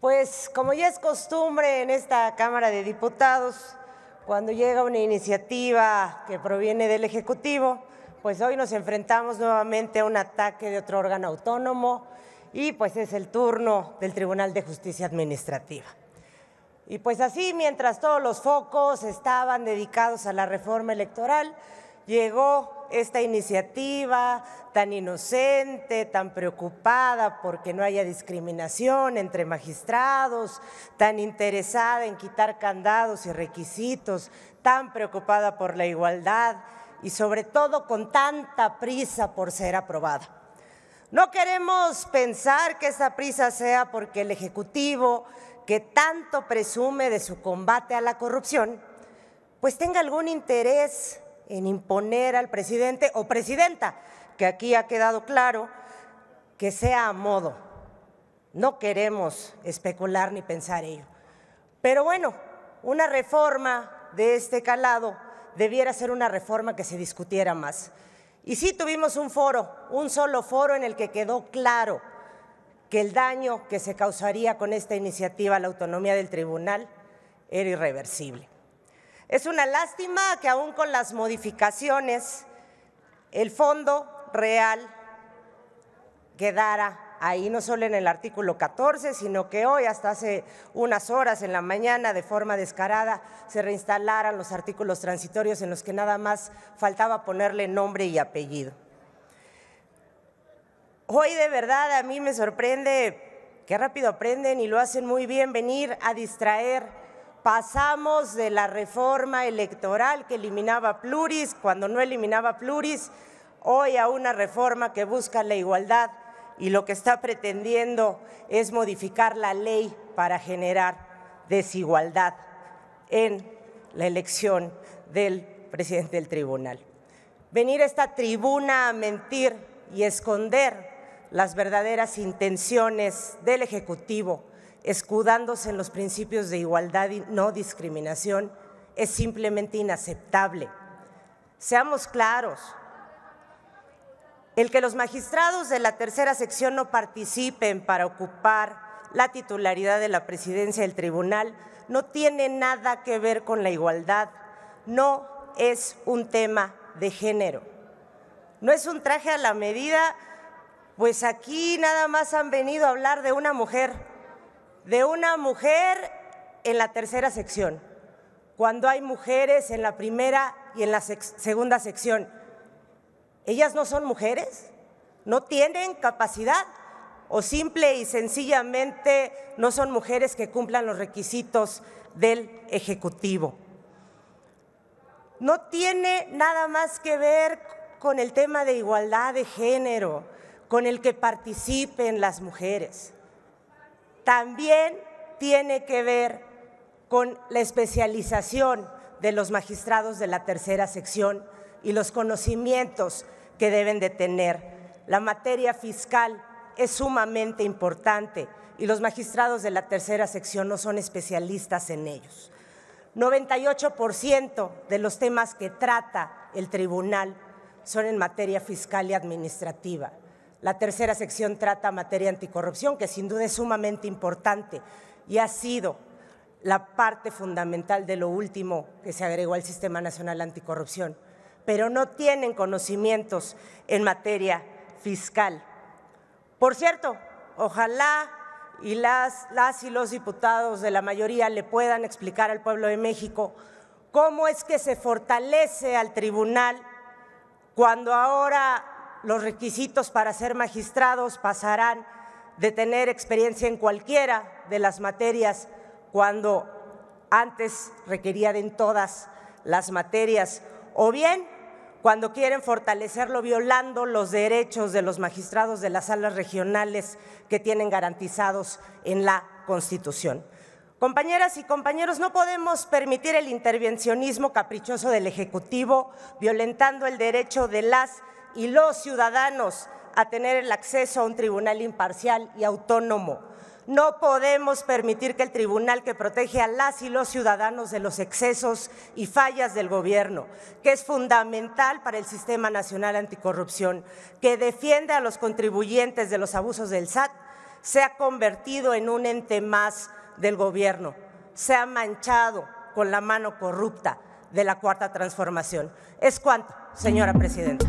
Pues como ya es costumbre en esta Cámara de Diputados, cuando llega una iniciativa que proviene del Ejecutivo, pues hoy nos enfrentamos nuevamente a un ataque de otro órgano autónomo y pues es el turno del Tribunal de Justicia Administrativa. Y pues así, mientras todos los focos estaban dedicados a la reforma electoral, llegó esta iniciativa tan inocente, tan preocupada porque no haya discriminación entre magistrados, tan interesada en quitar candados y requisitos, tan preocupada por la igualdad y sobre todo con tanta prisa por ser aprobada. No queremos pensar que esa prisa sea porque el Ejecutivo, que tanto presume de su combate a la corrupción, pues tenga algún interés en imponer al presidente o presidenta, que aquí ha quedado claro que sea a modo. No queremos especular ni pensar ello. Pero bueno, una reforma de este calado debiera ser una reforma que se discutiera más. Y sí tuvimos un foro, un solo foro en el que quedó claro que el daño que se causaría con esta iniciativa a la autonomía del tribunal era irreversible. Es una lástima que aún con las modificaciones el fondo real quedara ahí, no solo en el artículo 14, sino que hoy, hasta hace unas horas en la mañana, de forma descarada, se reinstalaran los artículos transitorios en los que nada más faltaba ponerle nombre y apellido. Hoy de verdad a mí me sorprende qué rápido aprenden y lo hacen muy bien venir a distraer pasamos de la reforma electoral que eliminaba pluris, cuando no eliminaba pluris, hoy a una reforma que busca la igualdad y lo que está pretendiendo es modificar la ley para generar desigualdad en la elección del presidente del tribunal. Venir a esta tribuna a mentir y esconder las verdaderas intenciones del Ejecutivo escudándose en los principios de igualdad y no discriminación, es simplemente inaceptable. Seamos claros, el que los magistrados de la tercera sección no participen para ocupar la titularidad de la presidencia del tribunal no tiene nada que ver con la igualdad, no es un tema de género. No es un traje a la medida, pues aquí nada más han venido a hablar de una mujer de una mujer en la tercera sección, cuando hay mujeres en la primera y en la segunda sección. ¿Ellas no son mujeres? ¿No tienen capacidad? ¿O simple y sencillamente no son mujeres que cumplan los requisitos del Ejecutivo? No tiene nada más que ver con el tema de igualdad de género, con el que participen las mujeres también tiene que ver con la especialización de los magistrados de la tercera sección y los conocimientos que deben de tener. La materia fiscal es sumamente importante y los magistrados de la tercera sección no son especialistas en ellos. 98% de los temas que trata el tribunal son en materia fiscal y administrativa. La tercera sección trata materia anticorrupción, que sin duda es sumamente importante y ha sido la parte fundamental de lo último que se agregó al Sistema Nacional Anticorrupción, pero no tienen conocimientos en materia fiscal. Por cierto, ojalá y las, las y los diputados de la mayoría le puedan explicar al pueblo de México cómo es que se fortalece al tribunal cuando ahora los requisitos para ser magistrados pasarán de tener experiencia en cualquiera de las materias cuando antes requerían en todas las materias, o bien cuando quieren fortalecerlo violando los derechos de los magistrados de las salas regionales que tienen garantizados en la Constitución. Compañeras y compañeros, no podemos permitir el intervencionismo caprichoso del Ejecutivo, violentando el derecho de las y los ciudadanos a tener el acceso a un tribunal imparcial y autónomo. No podemos permitir que el tribunal que protege a las y los ciudadanos de los excesos y fallas del gobierno, que es fundamental para el Sistema Nacional Anticorrupción, que defiende a los contribuyentes de los abusos del SAT, sea convertido en un ente más del gobierno, sea manchado con la mano corrupta de la Cuarta Transformación. Es cuanto, señora presidenta.